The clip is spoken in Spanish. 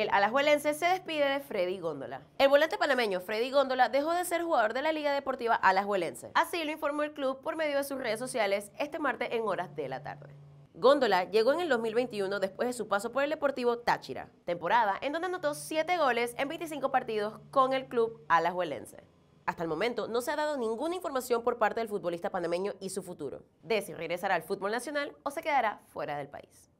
El alajuelense se despide de Freddy Góndola. El volante panameño Freddy Góndola dejó de ser jugador de la Liga Deportiva Alajuelense. Así lo informó el club por medio de sus redes sociales este martes en horas de la tarde. Góndola llegó en el 2021 después de su paso por el Deportivo Táchira, temporada en donde anotó 7 goles en 25 partidos con el club alajuelense. Hasta el momento no se ha dado ninguna información por parte del futbolista panameño y su futuro, de si regresará al fútbol nacional o se quedará fuera del país.